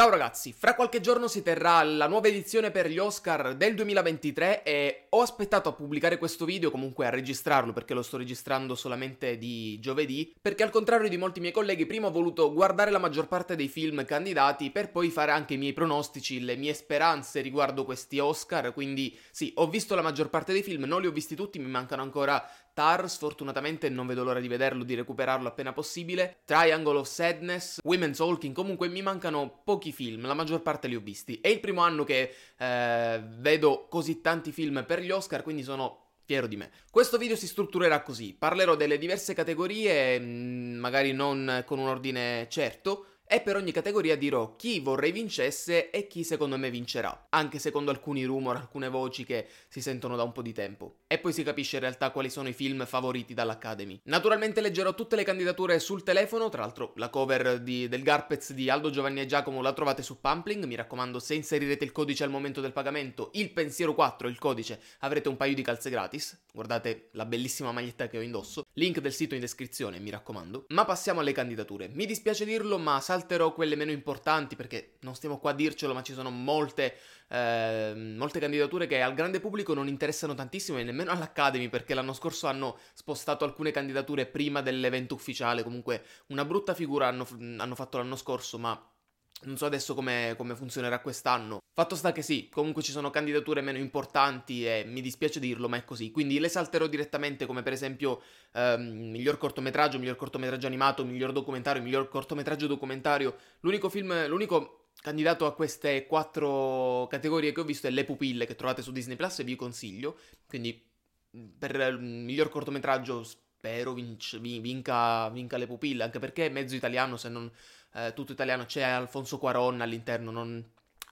Ciao ragazzi, fra qualche giorno si terrà la nuova edizione per gli Oscar del 2023 e ho aspettato a pubblicare questo video, comunque a registrarlo perché lo sto registrando solamente di giovedì, perché al contrario di molti miei colleghi prima ho voluto guardare la maggior parte dei film candidati per poi fare anche i miei pronostici, le mie speranze riguardo questi Oscar, quindi sì, ho visto la maggior parte dei film, non li ho visti tutti, mi mancano ancora Tar, sfortunatamente non vedo l'ora di vederlo, di recuperarlo appena possibile, Triangle of Sadness, Women's Hulking, comunque mi mancano pochi film, la maggior parte li ho visti. È il primo anno che eh, vedo così tanti film per gli Oscar, quindi sono fiero di me. Questo video si strutturerà così, parlerò delle diverse categorie, mm, magari non con un ordine certo, e per ogni categoria dirò chi vorrei vincesse e chi secondo me vincerà, anche secondo alcuni rumor, alcune voci che si sentono da un po' di tempo. E poi si capisce in realtà quali sono i film favoriti dall'Academy. Naturalmente leggerò tutte le candidature sul telefono, tra l'altro la cover di, del Garpez di Aldo Giovanni e Giacomo la trovate su Pampling, mi raccomando se inserirete il codice al momento del pagamento, il pensiero 4, il codice, avrete un paio di calze gratis, guardate la bellissima maglietta che ho indosso, link del sito in descrizione mi raccomando. Ma passiamo alle candidature, mi dispiace dirlo ma salto salterò quelle meno importanti perché non stiamo qua a dircelo, ma ci sono molte, eh, molte candidature che al grande pubblico non interessano tantissimo e nemmeno all'Academy perché l'anno scorso hanno spostato alcune candidature prima dell'evento ufficiale, comunque una brutta figura hanno, hanno fatto l'anno scorso, ma non so adesso come, come funzionerà quest'anno. Fatto sta che sì, comunque ci sono candidature meno importanti e mi dispiace dirlo, ma è così. Quindi le salterò direttamente come per esempio ehm, miglior cortometraggio, miglior cortometraggio animato, miglior documentario, miglior cortometraggio documentario. L'unico film, l'unico candidato a queste quattro categorie che ho visto è Le pupille che trovate su Disney Plus e vi consiglio. Quindi per il miglior cortometraggio spero vinc- vinca, vinca, le pupille, anche perché è mezzo italiano, se non eh, tutto italiano, c'è Alfonso Cuaronna all'interno, non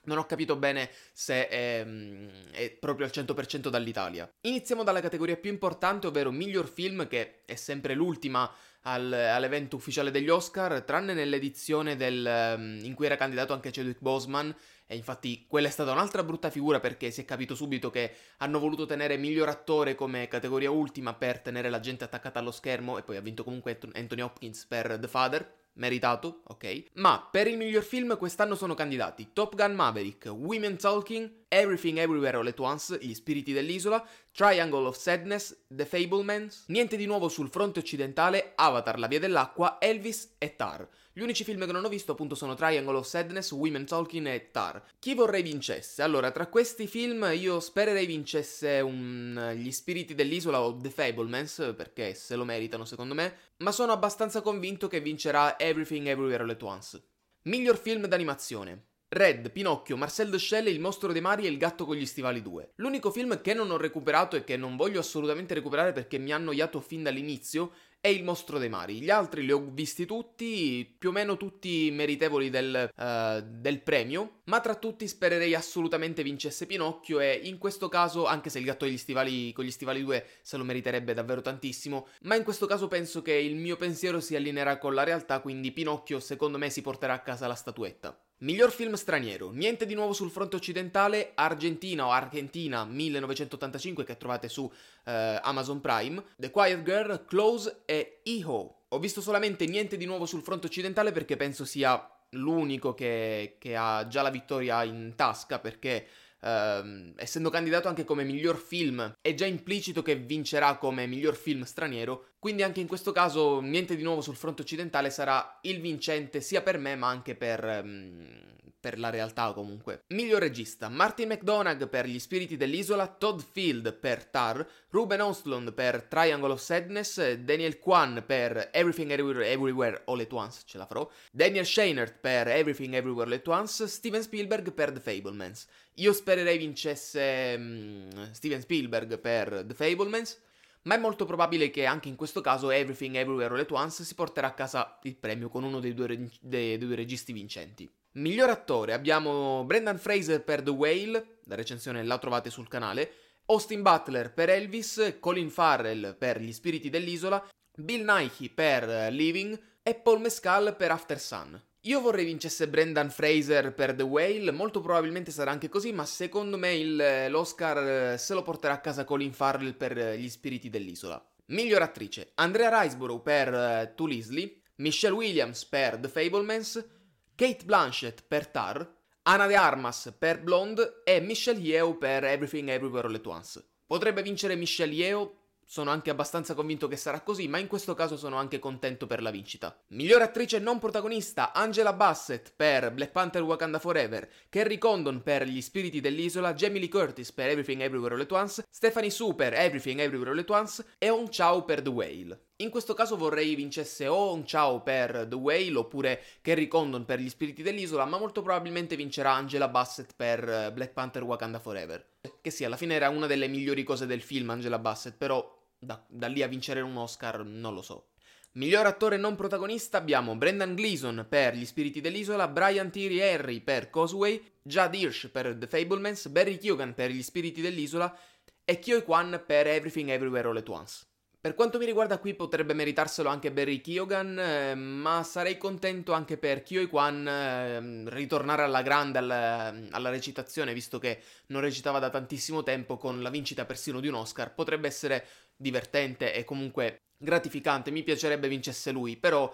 non ho capito bene se è, mm, è, proprio al 100% dall'Italia. Iniziamo dalla categoria più importante, ovvero miglior film, che è sempre l'ultima al, all'evento ufficiale degli Oscar, tranne nell'edizione del, mm, in cui era candidato anche Cedric Boseman. E infatti quella è stata un'altra brutta figura perché si è capito subito che hanno voluto tenere miglior attore come categoria ultima per tenere la gente attaccata allo schermo e poi ha vinto comunque Anthony Hopkins per The Father meritato, ok? Ma per il miglior film quest'anno sono candidati Top Gun Maverick, Women Talking, Everything Everywhere All At Once, Gli Spiriti dell'Isola, Triangle of Sadness, The Fablemans, niente di nuovo sul fronte occidentale, Avatar La Via dell'Acqua, Elvis e Tar. Gli unici film che non ho visto appunto sono Triangle of Sadness, Women Talking e Tar. Chi vorrei vincesse? Allora, tra questi film io spererei vincesse un... Gli Spiriti dell'Isola o The Fablemans, perché se lo meritano secondo me, ma sono abbastanza convinto che vincerà Everything Everywhere All At Once. Miglior film d'animazione. Red, Pinocchio, Marcel Duchelle, Il mostro dei mari e Il gatto con gli stivali 2. L'unico film che non ho recuperato e che non voglio assolutamente recuperare perché mi ha annoiato fin dall'inizio e Il Mostro dei Mari. Gli altri li ho visti tutti, più o meno tutti meritevoli del, uh, del premio, ma tra tutti spererei assolutamente vincesse Pinocchio e in questo caso, anche se il gatto stivali, con gli stivali 2 se lo meriterebbe davvero tantissimo, ma in questo caso penso che il mio pensiero si allineerà con la realtà, quindi Pinocchio secondo me si porterà a casa la statuetta. Miglior film straniero, niente di nuovo sul fronte occidentale, Argentina o Argentina 1985 che trovate su eh, Amazon Prime, The Quiet Girl, Close e Iho. Ho visto solamente niente di nuovo sul fronte occidentale perché penso sia l'unico che, che ha già la vittoria in tasca perché ehm, essendo candidato anche come miglior film è già implicito che vincerà come miglior film straniero quindi anche in questo caso niente di nuovo sul fronte occidentale sarà il vincente sia per me ma anche per, ehm, per la realtà comunque. Miglior regista Martin McDonagh per Gli spiriti dell'isola, Todd Field per Tar, Ruben Ostlund per Triangle of Sadness, Daniel Kwan per Everything Everywhere, Everywhere All at Once, ce la farò, Daniel Scheinert per Everything Everywhere All at Once, Steven Spielberg per The Fablemans. Io spererei vincesse um, Steven Spielberg per The Fablemans ma è molto probabile che anche in questo caso Everything Everywhere All At Once si porterà a casa il premio con uno dei due, reg- dei, due registi vincenti. Miglior attore abbiamo Brendan Fraser per The Whale, la recensione la trovate sul canale, Austin Butler per Elvis, Colin Farrell per Gli Spiriti dell'Isola, Bill Nighy per eh, Living e Paul Mescal per After Sun. Io vorrei vincesse Brendan Fraser per The Whale, molto probabilmente sarà anche così, ma secondo me il, eh, l'Oscar eh, se lo porterà a casa Colin Farrell per eh, Gli spiriti dell'isola. Miglior attrice, Andrea Riceborough per uh, Tulisli, Michelle Williams per The Fablemans, Kate Blanchett per Tar, Anna de Armas per Blonde e Michelle Yeoh per Everything Everywhere All At Once. Potrebbe vincere Michelle Yeoh, sono anche abbastanza convinto che sarà così, ma in questo caso sono anche contento per la vincita. Miglior attrice non protagonista, Angela Bassett per Black Panther Wakanda Forever, Kerry Condon per Gli Spiriti dell'Isola, Jamie Lee Curtis per Everything Everywhere All At Once, Stephanie Su per Everything Everywhere All At Once e On Chao per The Whale. In questo caso vorrei vincesse o un ciao per The Whale oppure Kerry Condon per Gli Spiriti dell'Isola, ma molto probabilmente vincerà Angela Bassett per eh, Black Panther Wakanda Forever. Che sì, alla fine era una delle migliori cose del film Angela Bassett, però da, da lì a vincere un Oscar non lo so. Miglior attore non protagonista abbiamo Brendan Gleeson per Gli Spiriti dell'Isola, Brian Tyree Harry per Causeway, Judd Hirsch per The Fablemans, Barry Keoghan per Gli Spiriti dell'Isola e Kyo Kwan per Everything Everywhere All At Once. Per quanto mi riguarda qui potrebbe meritarselo anche Barry Kyogan, eh, ma sarei contento anche per Kyoi Kwan eh, ritornare alla grande alla, alla, recitazione, visto che non recitava da tantissimo tempo con la vincita persino di un Oscar. Potrebbe essere divertente e comunque gratificante, mi piacerebbe vincesse lui, però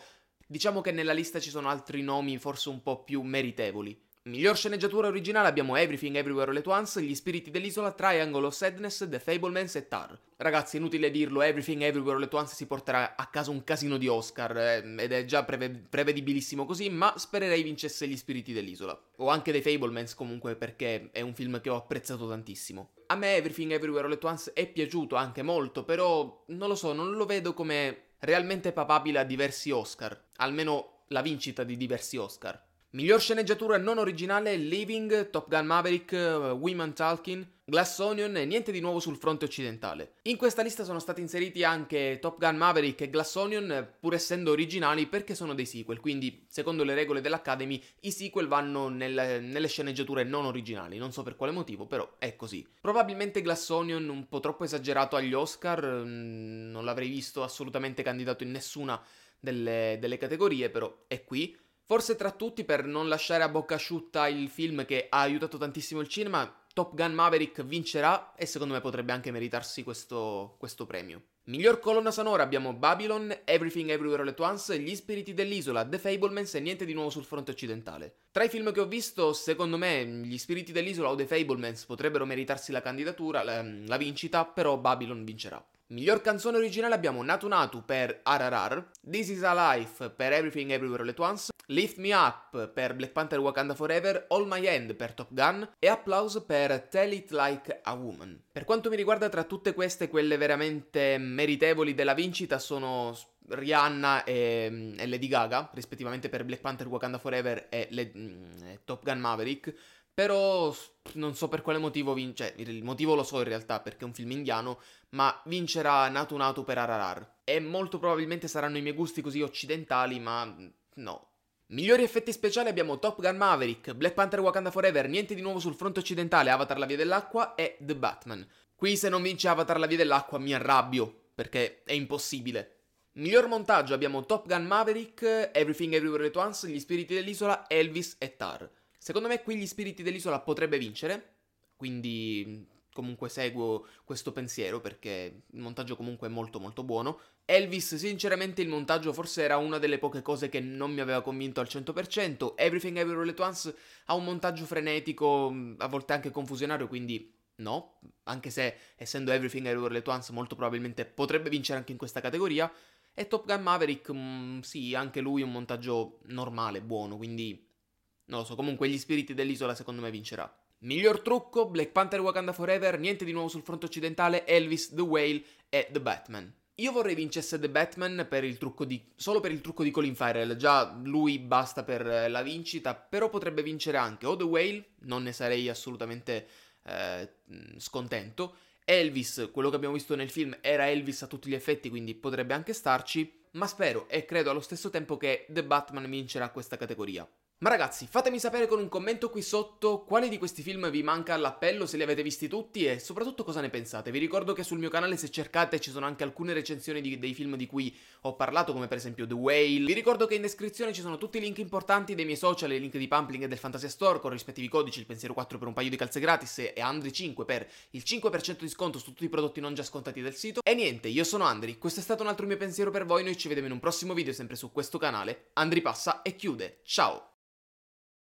diciamo che nella lista ci sono altri nomi forse un po' più meritevoli. Miglior sceneggiatura originale abbiamo Everything Everywhere All At Once, Gli spiriti dell'isola, Triangle of Sadness, The Fablemans e Tar. Ragazzi, inutile dirlo, Everything Everywhere All At Once si porterà a casa un casino di Oscar eh, ed è già preve- prevedibilissimo così, ma spererei vincesse Gli spiriti dell'isola. O anche The Fablemans comunque perché è un film che ho apprezzato tantissimo. A me Everything Everywhere All At Once è piaciuto anche molto, però non lo so, non lo vedo come realmente papabile a diversi Oscar, almeno la vincita di diversi Oscar. Miglior sceneggiatura non originale Living, Top Gun Maverick, eh, Women Talking, Glass Onion e niente di nuovo sul fronte occidentale. In questa lista sono stati inseriti anche Top Gun Maverick e Glass Onion, eh, pur essendo originali perché sono dei sequel, quindi secondo le regole dell'Academy i sequel vanno nel, nelle sceneggiature non originali, non so per quale motivo, però è così. Probabilmente Glass Onion un po' troppo esagerato agli Oscar, mm, non l'avrei visto assolutamente candidato in nessuna delle, delle categorie, però è qui. Forse tra tutti, per non lasciare a bocca asciutta il film che ha aiutato tantissimo il cinema, Top Gun Maverick vincerà e secondo me potrebbe anche meritarsi questo, questo premio. Miglior colonna sonora abbiamo Babylon, Everything Everywhere All At Once, Gli Spiriti dell'Isola, The Fablemans e niente di nuovo sul fronte occidentale. Tra i film che ho visto, secondo me Gli Spiriti dell'Isola o The Fablemans potrebbero meritarsi la candidatura, la, la vincita, però Babylon vincerà. Miglior canzone originale abbiamo Natu Natu per RRR, This Is A Life per Everything Everywhere All At Once, Lift Me Up per Black Panther Wakanda Forever, All My End per Top Gun e Applause per Tell It Like a Woman. Per quanto mi riguarda, tra tutte queste, quelle veramente meritevoli della vincita sono Rihanna e, mm, e Lady Gaga, rispettivamente per Black Panther Wakanda Forever e, le, e mm, Top Gun Maverick però non so per quale motivo vince, cioè, il motivo lo so in realtà perché è un film indiano, ma vincerà Natu Natu per Ararar. E molto probabilmente saranno i miei gusti così occidentali, ma mm, no. Migliori effetti speciali abbiamo Top Gun Maverick, Black Panther Wakanda Forever, niente di nuovo sul fronte occidentale, Avatar la via dell'acqua e The Batman. Qui se non vince Avatar la via dell'acqua mi arrabbio, perché è impossibile. Miglior montaggio abbiamo Top Gun Maverick, Everything Everywhere at Once, Gli Spiriti dell'Isola, Elvis e Tar. Secondo me qui gli spiriti dell'isola potrebbe vincere, quindi comunque seguo questo pensiero perché il montaggio comunque è molto molto buono. Elvis, sinceramente il montaggio forse era una delle poche cose che non mi aveva convinto al 100%. Everything Everywhere All At Once ha un montaggio frenetico, a volte anche confusionario, quindi no, anche se essendo Everything Everywhere All At Once molto probabilmente potrebbe vincere anche in questa categoria. E Top Gun Maverick, mh, sì, anche lui un montaggio normale, buono, quindi non lo so, comunque gli spiriti dell'isola secondo me vincerà. Miglior trucco, Black Panther Wakanda Forever, niente di nuovo sul fronte occidentale, Elvis, The Whale e The Batman. Io vorrei vincesse The Batman per di, solo per il trucco di Colin Farrell, già lui basta per eh, la vincita, però potrebbe vincere anche o The Whale, non ne sarei assolutamente eh, scontento, Elvis, quello che abbiamo visto nel film era Elvis a tutti gli effetti, quindi potrebbe anche starci, ma spero e credo allo stesso tempo che The Batman vincerà questa categoria. Ma ragazzi, fatemi sapere con un commento qui sotto quale di questi film vi manca all'appello, se li avete visti tutti e soprattutto cosa ne pensate. Vi ricordo che sul mio canale se cercate ci sono anche alcune recensioni di, dei film di cui ho parlato, come per esempio The Whale. Vi ricordo che in descrizione ci sono tutti i link importanti dei miei social, i link di Pumpling e del Fantasia Store con i rispettivi codici, il pensiero 4 per un paio di calze gratis e Andri 5 per il 5% di sconto su tutti i prodotti non già scontati del sito. E niente, io sono Andri, questo è stato un altro mio pensiero per voi, noi ci vediamo in un prossimo video sempre su questo canale. Andri passa e chiude. Ciao!